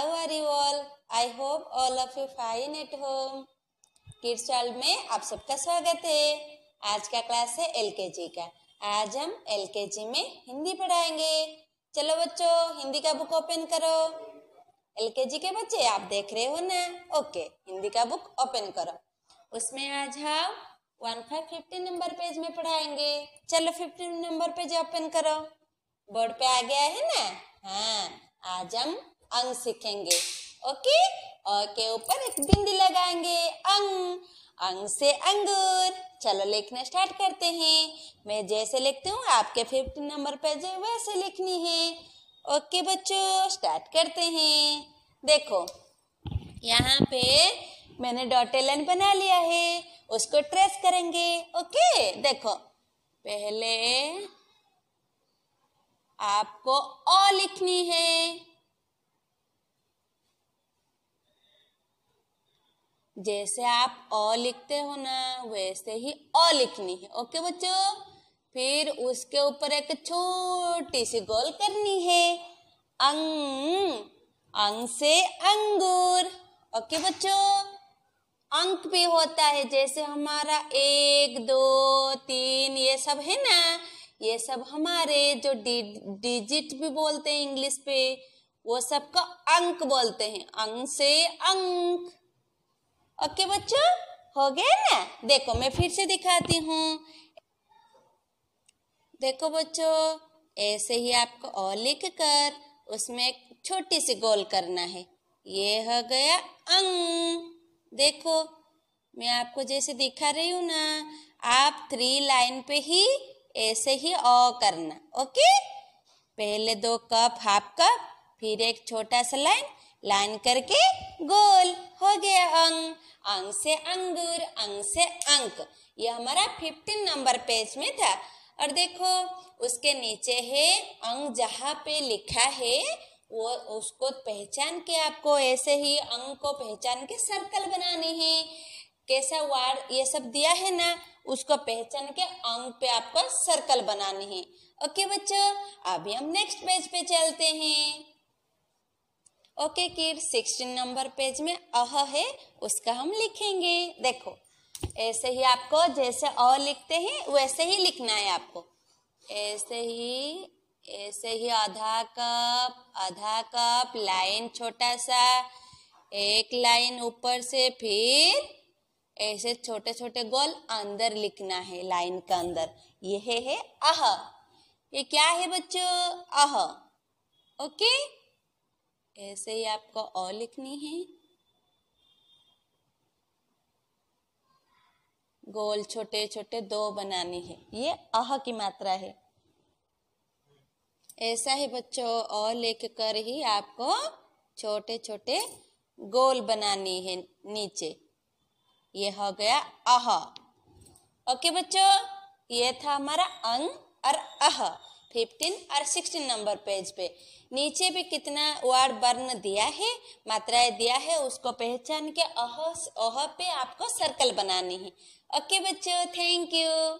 how are you all I hope all of you fine at home kids world में आप सबका स्वागत है आज का क्लास है एलकेजी का आज हम एलकेजी में हिंदी पढ़ाएंगे चलो बच्चों हिंदी का बुक ओपन करो एलकेजी के बच्चे आप देख रहे हो ना ओके हिंदी का बुक ओपन करो उसमें आज हम one five fifteen number page में पढ़ाएंगे चलो फिफ्टीन नंबर पेज ओपन करो बोर्ड पे आ गया है ना हाँ आज हम अंग सीखेंगे ओके और के ऊपर एक बिंदी लगाएंगे अंग अंग से अंगूर चलो लिखना स्टार्ट करते हैं मैं जैसे लिखती हूँ आपके फिफ्थ नंबर पे जो वैसे लिखनी है ओके बच्चों स्टार्ट करते हैं देखो यहाँ पे मैंने डॉटे लाइन बना लिया है उसको ट्रेस करेंगे ओके देखो पहले आपको अ लिखनी है जैसे आप अ लिखते हो ना वैसे ही अ लिखनी है ओके बच्चों फिर उसके ऊपर एक छोटी सी गोल करनी है अंग अंग से अंगूर ओके बच्चों अंक भी होता है जैसे हमारा एक दो तीन ये सब है ना ये सब हमारे जो डि, डिजिट भी बोलते हैं इंग्लिश पे वो सबका अंक बोलते हैं अंक से अंक ओके बच्चों हो गया ना देखो मैं फिर से दिखाती हूँ देखो बच्चों ऐसे ही आपको और लिख कर उसमें एक छोटी सी गोल करना है ये हो गया अंग देखो मैं आपको जैसे दिखा रही हूँ ना आप थ्री लाइन पे ही ऐसे ही ओ करना ओके पहले दो कप हाफ कप फिर एक छोटा सा लाइन लाइन करके गोल हो गया अंग अंग से अंगूर अंग से अंक यह हमारा फिफ्टीन नंबर पेज में था और देखो उसके नीचे है अंग जहाँ पे लिखा है वो उसको पहचान के आपको ऐसे ही अंग को पहचान के सर्कल बनाने हैं कैसा वार्ड ये सब दिया है ना उसको पहचान के अंग पे आपको सर्कल बनाने हैं ओके बच्चों अभी हम नेक्स्ट पेज पे चलते हैं okay kid sixteen number page में अह है उसका हम लिखेंगे देखो ऐसे ही आपको जैसे अ लिखते हैं वैसे ही लिखना है आपको ऐसे ही ऐसे ही आधा कप आधा कप लाइन छोटा सा एक लाइन ऊपर से फिर ऐसे छोटे छोटे गोल अंदर लिखना है लाइन का अंदर यह है अह ये क्या है बच्चों अह ओके ऐसे ही आपको और लिखनी है गोल छोटे छोटे दो बनानी है ये अह की मात्रा है ऐसा ही बच्चों और लेख कर ही आपको छोटे छोटे गोल बनानी है नीचे ये हो गया अह ओके बच्चों ये था हमारा अंग और अह फिफ्टीन और सिक्सटीन नंबर पेज पे नीचे भी कितना वर्ड वर्ण दिया है मात्राएं दिया है उसको पहचान के अह अह पे आपको सर्कल बनानी है ओके बच्चों थैंक यू